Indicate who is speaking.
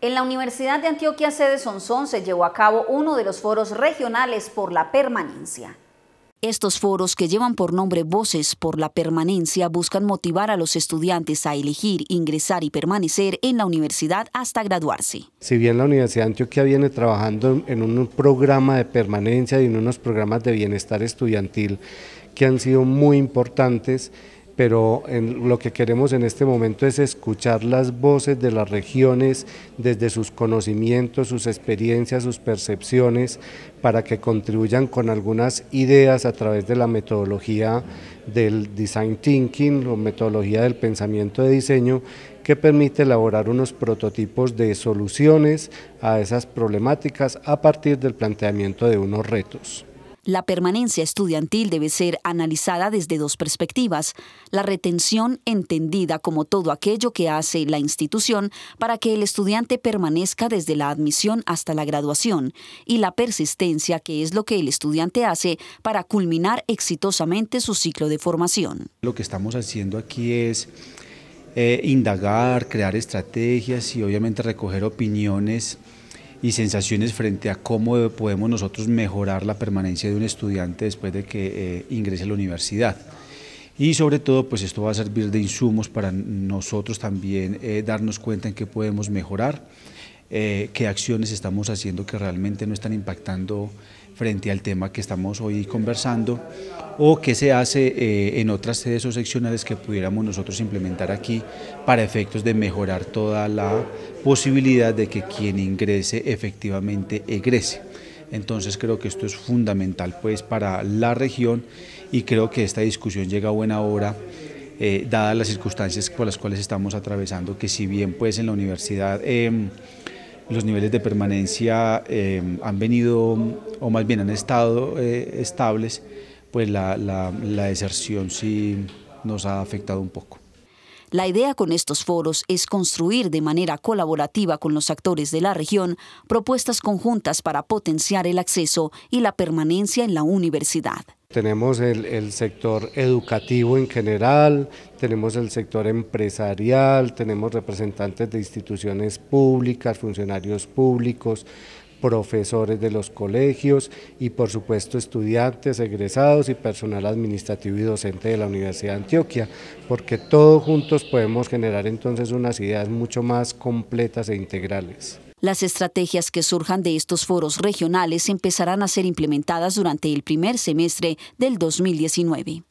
Speaker 1: En la Universidad de Antioquia sede Sonsón se llevó a cabo uno de los foros regionales por la permanencia. Estos foros que llevan por nombre Voces por la Permanencia buscan motivar a los estudiantes a elegir, ingresar y permanecer en la universidad hasta graduarse.
Speaker 2: Si bien la Universidad de Antioquia viene trabajando en un programa de permanencia y en unos programas de bienestar estudiantil que han sido muy importantes, pero lo que queremos en este momento es escuchar las voces de las regiones desde sus conocimientos, sus experiencias, sus percepciones, para que contribuyan con algunas ideas a través de la metodología del design thinking o metodología del pensamiento de diseño que permite elaborar unos prototipos de soluciones a esas problemáticas a partir del planteamiento de unos retos.
Speaker 1: La permanencia estudiantil debe ser analizada desde dos perspectivas, la retención entendida como todo aquello que hace la institución para que el estudiante permanezca desde la admisión hasta la graduación, y la persistencia que es lo que el estudiante hace para culminar exitosamente su ciclo de formación.
Speaker 3: Lo que estamos haciendo aquí es eh, indagar, crear estrategias y obviamente recoger opiniones y sensaciones frente a cómo podemos nosotros mejorar la permanencia de un estudiante después de que eh, ingrese a la universidad. Y sobre todo, pues esto va a servir de insumos para nosotros también eh, darnos cuenta en qué podemos mejorar. Eh, qué acciones estamos haciendo que realmente no están impactando frente al tema que estamos hoy conversando o qué se hace eh, en otras sedes o seccionales que pudiéramos nosotros implementar aquí para efectos de mejorar toda la posibilidad de que quien ingrese efectivamente egrese. Entonces creo que esto es fundamental pues para la región y creo que esta discusión llega a buena hora eh, dadas las circunstancias por las cuales estamos atravesando, que si bien pues en la universidad em, los niveles de permanencia eh, han venido, o más bien han estado eh, estables, pues la deserción sí nos ha afectado un poco.
Speaker 1: La idea con estos foros es construir de manera colaborativa con los actores de la región propuestas conjuntas para potenciar el acceso y la permanencia en la universidad.
Speaker 2: Tenemos el, sector educativo en general, tenemos el sector empresarial, tenemos representantes de instituciones públicas, funcionarios públicos, profesores de los colegios y por supuesto estudiantes, egresados y personal administrativo y docente de la Universidad de Antioquia, porque todos juntos podemos generar entonces unas ideas mucho más completas e integrales.
Speaker 1: Las estrategias que surjan de estos foros regionales empezarán a ser implementadas durante el primer semestre del 2019.